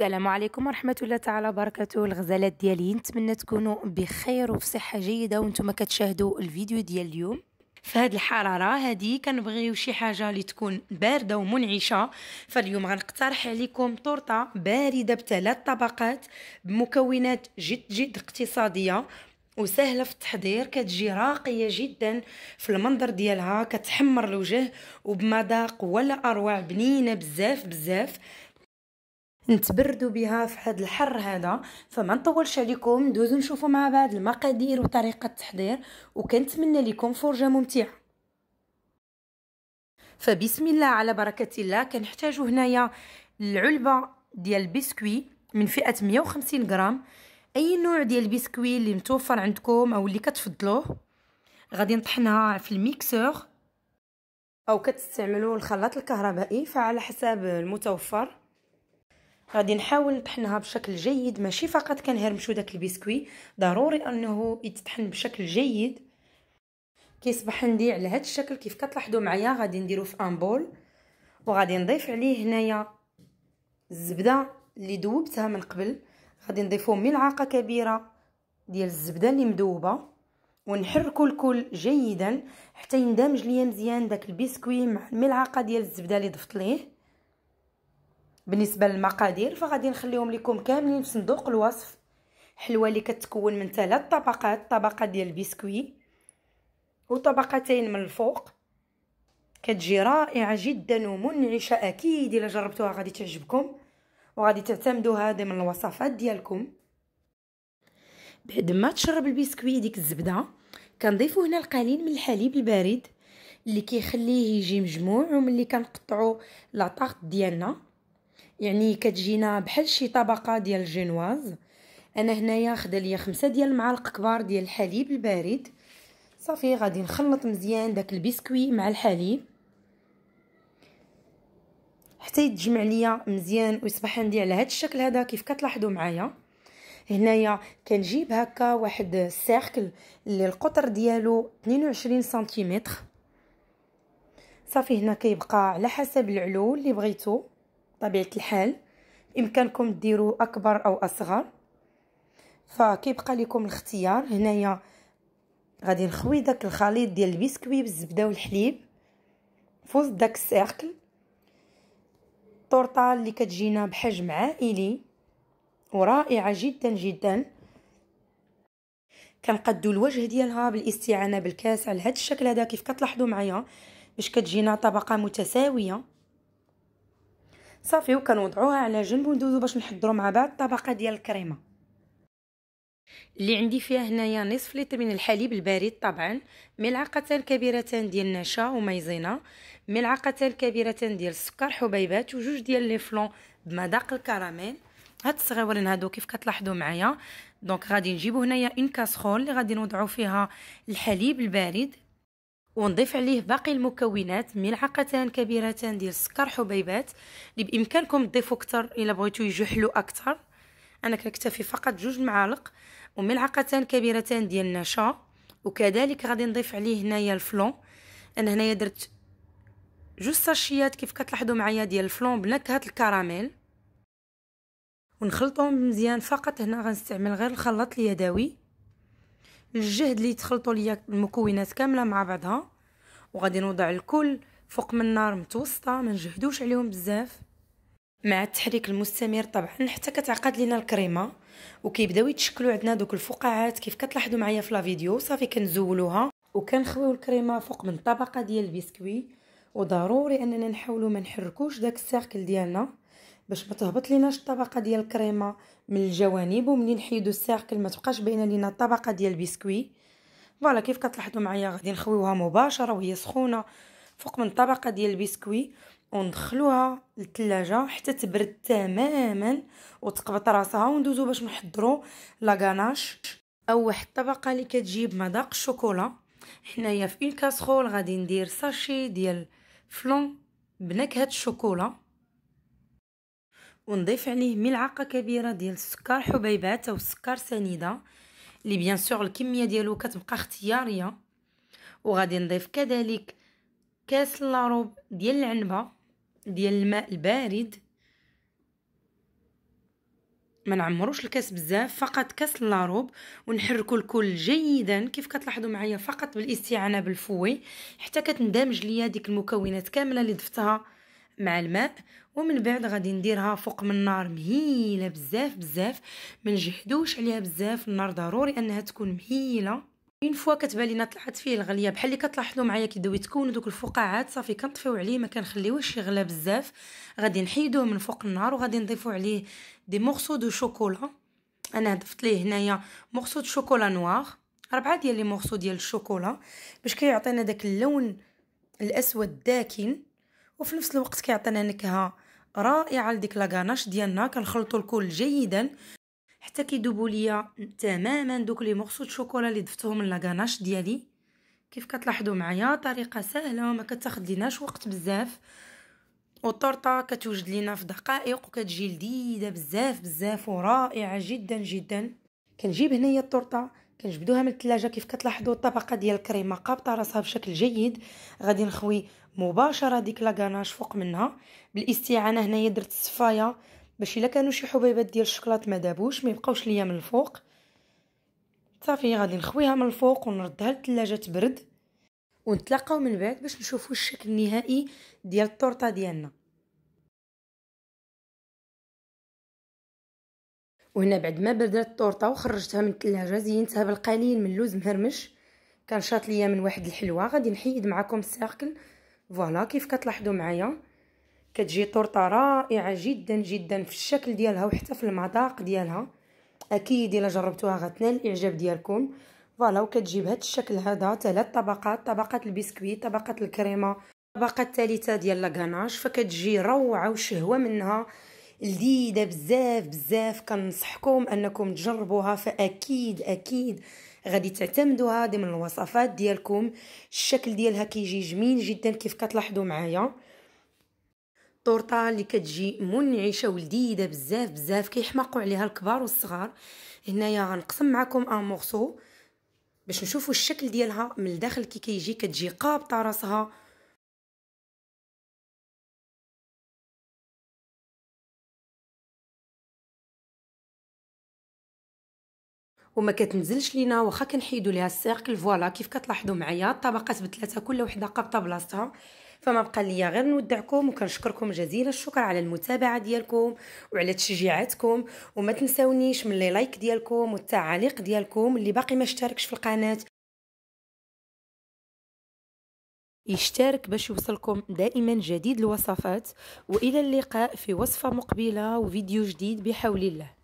السلام عليكم ورحمة الله تعالى وبركاته الغزالات ديالي نتمنى تكونوا بخير وفي صحة جيدة وانتم كتشاهدوا الفيديو ديال اليوم في الحرارة هادي كنبغيو شي حاجة اللي تكون باردة ومنعشة فاليوم غنقترح عليكم طورتة باردة بثلاث طبقات بمكونات جد جد اقتصادية وسهله في التحضير كتجي راقيه جدا في المنظر ديالها كتحمر الوجه وبمذاق ولا اروع بنينه بزاف بزاف نتبردوا بها في هذا الحر هذا فما نطولش عليكم ندوزو نشوفوا مع بعض المقادير وطريقه التحضير وكنتمنى لكم فرجه ممتعه فبسم الله على بركه الله كنحتاجو هنايا العلبه ديال البسكوي من فئه 150 غرام اي نوع ديال البسكوي اللي متوفر عندكم او اللي كتفضلوه غادي نطحنها في الميكسور او كتستعملوا الخلاط الكهربائي فعلى حساب المتوفر غادي نحاول نطحنها بشكل جيد ماشي فقط كنهرمشو داك البسكوي ضروري انه يتطحن بشكل جيد كيصبح عندي على هذا الشكل كيف كتلاحظوا معايا غادي نديرو في ان بول وغادي نضيف عليه هنايا الزبده اللي ذوبتها من قبل غادي نضيفو ملعقه كبيره ديال الزبده اللي مذوبه ونحركو الكل جيدا حتى يندمج ليا مزيان داك البسكوي مع الملعقه ديال الزبده اللي ضفت ليه بالنسبه للمقادير فغادي نخليهم لكم كاملين في صندوق الوصف حلوه اللي كتكون من ثلاث طبقات طبقه ديال البسكوي وطبقتين من الفوق كتجي رائعه جدا ومنعشه اكيد الا جربتوها غادي تعجبكم وغادي تعتمدوها ضمن الوصفات ديالكم بعد ما تشرب البسكوي ديك الزبده كنضيفو هنا القليل من الحليب البارد اللي كيخليه يجي مجموع وملي كنقطعو لاطاط ديالنا يعني كتجينا بحال شي طبقه ديال الجينواز انا هنايا خدا ليا خمسة ديال المعالق كبار ديال الحليب البارد صافي غادي نخلط مزيان داك البسكوي مع الحليب حتى يتجمع ليا مزيان ويصبح عندي على هذا الشكل هذا كيف كتلاحظوا معايا هنايا كنجيب هكا واحد السيركل اللي القطر ديالو 22 سنتيمتر صافي هنا كيبقى على حسب العلو اللي بغيتو طبيعه الحال بامكانكم ديروا اكبر او اصغر فكيبقى لكم الاختيار هنايا غادي نخوي داك الخليط ديال البسكوي بالزبده والحليب فوسط داك السيركل الطورطه اللي كتجينا بحجم عائلي ورائعه جدا جدا كنقدو الوجه ديالها بالاستعانه بالكاس على هاد الشكل هذا كيف كتلاحظوا معايا باش كتجينا طبقه متساويه صافي وكنوضعوها على جنب وندوزو باش نحضروا مع بعض الطبقه ديال الكريمه اللي عندي فيها هنايا نصف لتر من الحليب البارد طبعا ملعقتان كبيرتان ديال النشا ومايزينا ملعقتان كبيرتان ديال السكر حبيبات وجوج ديال لي فلون بمذاق الكراميل هاد الصغيورين هادو كيف كتلاحظوا معايا دونك غادي نجيبو هنايا ان كاسرول اللي غادي نوضعو فيها الحليب البارد ونضيف عليه باقي المكونات ملعقتان كبيرتان ديال السكر حبيبات اللي بامكانكم تضيفوا اكثر الا بغيتو حلو اكثر انا كنكتفي فقط جوج معالق وملعقتان كبيرتان ديال النشا وكذلك غادي نضيف عليه هنايا الفلون انا هنايا درت جوج ساشيات كيف كتلاحظوا معايا ديال الفلون بنكهه الكراميل ونخلطهم مزيان فقط هنا غنستعمل غير الخلاط اليدوي الجهد اللي تخلطوا ليا المكونات كامله مع بعضها وغادي نوضع الكل فوق من نار متوسطه ما نجهدوش عليهم بزاف مع التحريك المستمر طبعا حتى كتعقد لينا الكريمه وكيبداو يتشكلوا عندنا دوك الفقاعات كيف كتلاحظوا معايا في لا فيديو صافي كنزولوها وكنخويو الكريمه فوق من طبقه ديال البسكوي وضروري اننا نحاولوا ما نحركوش داك السيركل ديالنا باش ما تهبط ليناش الطبقه ديال الكريمه من الجوانب ومنين نحيدو السيركل ما تبقاش باينه لينا الطبقه ديال البسكوي فوالا كيف كتلاحظوا معايا غادي نخويوها مباشره وهي سخونه فوق من الطبقه ديال البسكوي وندخلوها للثلاجه حتى تبرد تماما وتقبط راسها وندوزو باش نحضروا لاغاناش او واحد الطبقه اللي كتجيب مذاق الشوكولا حنايا في الكاسرول غادي ندير ساشي ديال فلون بنكهه الشوكولا ونضيف عليه ملعقه كبيره ديال السكر حبيبات او السكر سنيده اللي بيان سور الكميه ديالو كتبقى اختياريه وغادي نضيف كذلك كاس لاروب ديال العنبه ديال الماء البارد ما نعمروش الكاس بزاف فقط كاس لاروب ونحركوا الكل جيدا كيف كتلاحظوا معايا فقط بالاستعانه بالفوي حتى كتندمج ليا ديك المكونات كامله اللي ضفتها مع الماء ومن بعد غادي نديرها فوق من النار مهيله بزاف بزاف ما نجحدوش عليها بزاف النار ضروري انها تكون مهيله اون فوا كتبان لينا طلعت فيه الغليه بحال اللي كتلاحظوا معايا كيبداو يتكونوا دوك الفقاعات صافي كنطفيو عليه ما كنخليوهش يغلى بزاف غادي نحيدوه من فوق النار وغادي نضيفو عليه دي مورسو دو شوكولا انا ضفت ليه هنايا مورسو دو شوكولا نوار ربعه ديال لي مورسو ديال الشوكولا باش كيعطينا داك اللون الاسود الداكن وفي نفس الوقت كيعطينا نكهه رائعه لديك لاكاناش ديالنا كنخلطو الكل جيدا حتى كيذوبوا ليا تماما دوك لي مورسو شوكولا اللي ضفتهم من ديالي كيف كتلاحظوا معايا طريقه سهله وما كتاخذ ليناش وقت بزاف والطرطه كتوجد لينا في دقائق وكتجي لذيذه بزاف بزاف ورائعه جدا جدا كنجيب هنايا الطرطه كنجبدوها من الثلاجه كيف كتلاحظوا الطبقه ديال الكريمه قابطه راسها بشكل جيد غادي نخوي مباشره ديك لاكاناج فوق منها بالاستعانه هنايا درت الصفايه باش الا كانوا شي حبيبات ديال الشكلاط ما دابوش ما يبقاوش ليا من الفوق صافي غادي نخويها من الفوق ونردها للثلاجه تبرد ونتلاقاو من بعد باش نشوفوا الشكل النهائي ديال الطورطه ديالنا وهنا بعد ما بردات الطورطه وخرجتها من الثلاجه زينتها بالقليل من اللوز مهرمش كان شاط ليا من واحد الحلوه غادي نحيد معكم السيركل فوالا كيف كتلاحظوا معايا كتجي طورطه رائعه جدا جدا في الشكل ديالها وحتى في المذاق ديالها اكيد الا جربتوها غتنال الاعجاب ديالكم فوالا وكتجي بهذا الشكل هذا ثلاث طبقات طبقه البسكويت طبقه الكريمه الطبقه الثالثه ديال لاكاناج فكتجي روعه وشهوه منها لذيذه بزاف بزاف كنصحكم انكم تجربوها فاكيد اكيد غادي تعتمدوها ضمن الوصفات ديالكم الشكل ديالها كيجي جميل جدا كيف كتلاحظوا معايا طورطة اللي كتجي منعشه ولذيذه بزاف بزاف كيحماقوا عليها الكبار والصغار هنايا غنقسم معكم ان مورسو باش نشوفوا الشكل ديالها من الداخل كي كيجي كتجي قابطه راسها وما كتنزلش لينا واخا كنحيدو ليها السيركل فوالا كيف كتلاحظوا معايا الطبقات بثلاثه كل وحده قابطه بلاصتها فما بقى ليا غير نودعكم وكنشكركم جزيل الشكر على المتابعه ديالكم وعلى تشجيعاتكم وما تنساونيش من لي لايك ديالكم والتعاليق ديالكم اللي باقي ما اشتركش في القناه يشترك باش يوصلكم دائما جديد الوصفات والى اللقاء في وصفه مقبله وفيديو جديد بحول الله